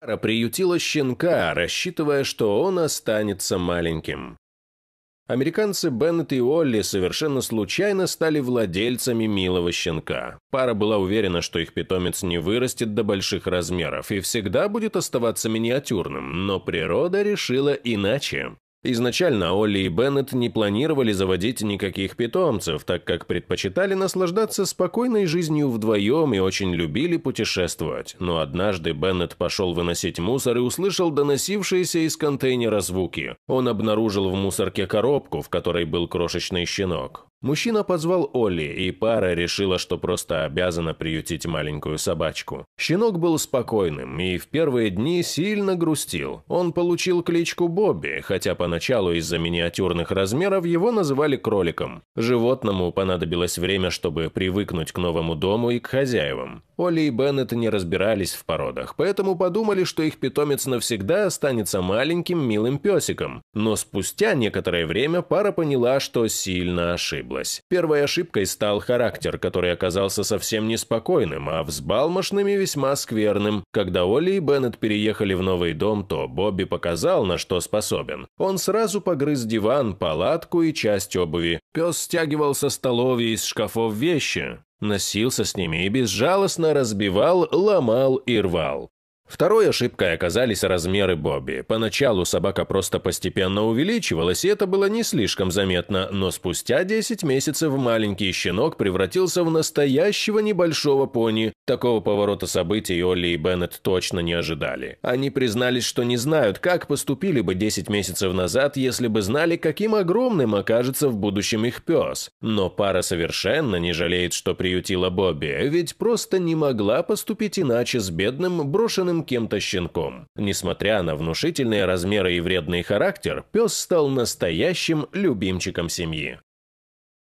Сара приютила щенка, рассчитывая, что он останется маленьким. Американцы Беннет и Олли совершенно случайно стали владельцами милого щенка. Пара была уверена, что их питомец не вырастет до больших размеров и всегда будет оставаться миниатюрным, но природа решила иначе. Изначально Олли и Беннет не планировали заводить никаких питомцев, так как предпочитали наслаждаться спокойной жизнью вдвоем и очень любили путешествовать. Но однажды Беннет пошел выносить мусор и услышал доносившиеся из контейнера звуки. Он обнаружил в мусорке коробку, в которой был крошечный щенок. Мужчина позвал Олли, и пара решила, что просто обязана приютить маленькую собачку. Щенок был спокойным и в первые дни сильно грустил. Он получил кличку Бобби, хотя поначалу из-за миниатюрных размеров его называли кроликом. Животному понадобилось время, чтобы привыкнуть к новому дому и к хозяевам. Оли и Беннет не разбирались в породах, поэтому подумали, что их питомец навсегда останется маленьким милым песиком. Но спустя некоторое время пара поняла, что сильно ошиблась. Первой ошибкой стал характер, который оказался совсем неспокойным, а взбалмошным и весьма скверным. Когда Оли и Беннет переехали в новый дом, то Бобби показал, на что способен. Он сразу погрыз диван, палатку и часть обуви. Пес стягивал со столовья из шкафов вещи носился с ними и безжалостно разбивал, ломал и рвал. Второй ошибкой оказались размеры Бобби. Поначалу собака просто постепенно увеличивалась, и это было не слишком заметно, но спустя 10 месяцев маленький щенок превратился в настоящего небольшого пони. Такого поворота событий Олли и Беннет точно не ожидали. Они признались, что не знают, как поступили бы 10 месяцев назад, если бы знали, каким огромным окажется в будущем их пес. Но пара совершенно не жалеет, что приютила Бобби, ведь просто не могла поступить иначе с бедным брошенным пойманным кем-то щенком. Несмотря на внушительные размеры и вредный характер, пес стал настоящим любимчиком семьи.